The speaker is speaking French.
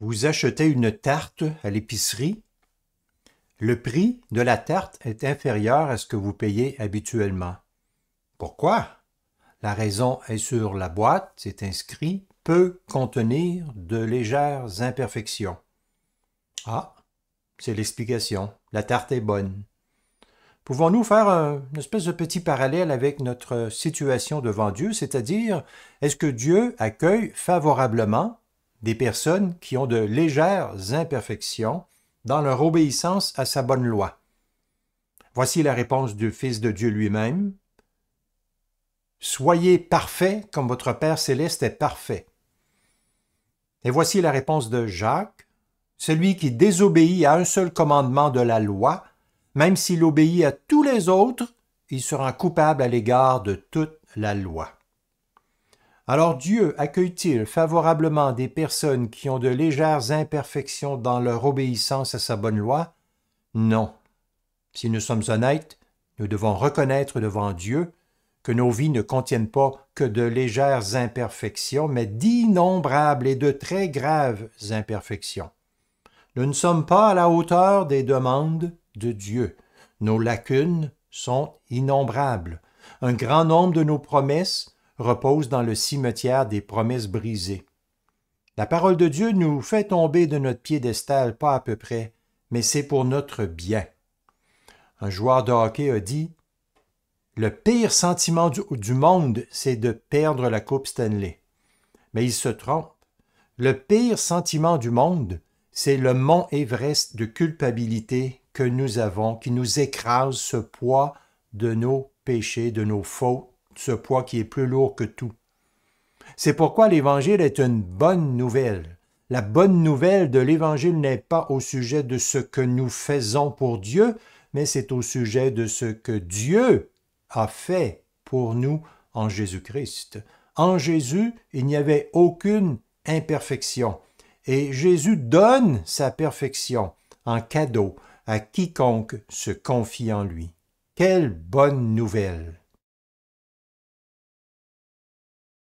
Vous achetez une tarte à l'épicerie. Le prix de la tarte est inférieur à ce que vous payez habituellement. Pourquoi? La raison est sur la boîte, c'est inscrit, peut contenir de légères imperfections. Ah, c'est l'explication. La tarte est bonne. Pouvons-nous faire une espèce de petit parallèle avec notre situation devant Dieu, c'est-à-dire est-ce que Dieu accueille favorablement des personnes qui ont de légères imperfections dans leur obéissance à sa bonne loi. Voici la réponse du Fils de Dieu lui-même. Soyez parfaits comme votre Père céleste est parfait. Et voici la réponse de Jacques. Celui qui désobéit à un seul commandement de la loi, même s'il obéit à tous les autres, il sera coupable à l'égard de toute la loi. Alors Dieu accueille-t-il favorablement des personnes qui ont de légères imperfections dans leur obéissance à sa bonne loi Non. Si nous sommes honnêtes, nous devons reconnaître devant Dieu que nos vies ne contiennent pas que de légères imperfections, mais d'innombrables et de très graves imperfections. Nous ne sommes pas à la hauteur des demandes de Dieu. Nos lacunes sont innombrables. Un grand nombre de nos promesses repose dans le cimetière des promesses brisées. La parole de Dieu nous fait tomber de notre piédestal pas à peu près, mais c'est pour notre bien. Un joueur de hockey a dit Le pire sentiment du, du monde, c'est de perdre la Coupe Stanley. Mais il se trompe. Le pire sentiment du monde, c'est le mont Everest de culpabilité que nous avons, qui nous écrase ce poids de nos péchés, de nos fautes, ce poids qui est plus lourd que tout. C'est pourquoi l'Évangile est une bonne nouvelle. La bonne nouvelle de l'Évangile n'est pas au sujet de ce que nous faisons pour Dieu, mais c'est au sujet de ce que Dieu a fait pour nous en Jésus-Christ. En Jésus, il n'y avait aucune imperfection. Et Jésus donne sa perfection en cadeau à quiconque se confie en lui. Quelle bonne nouvelle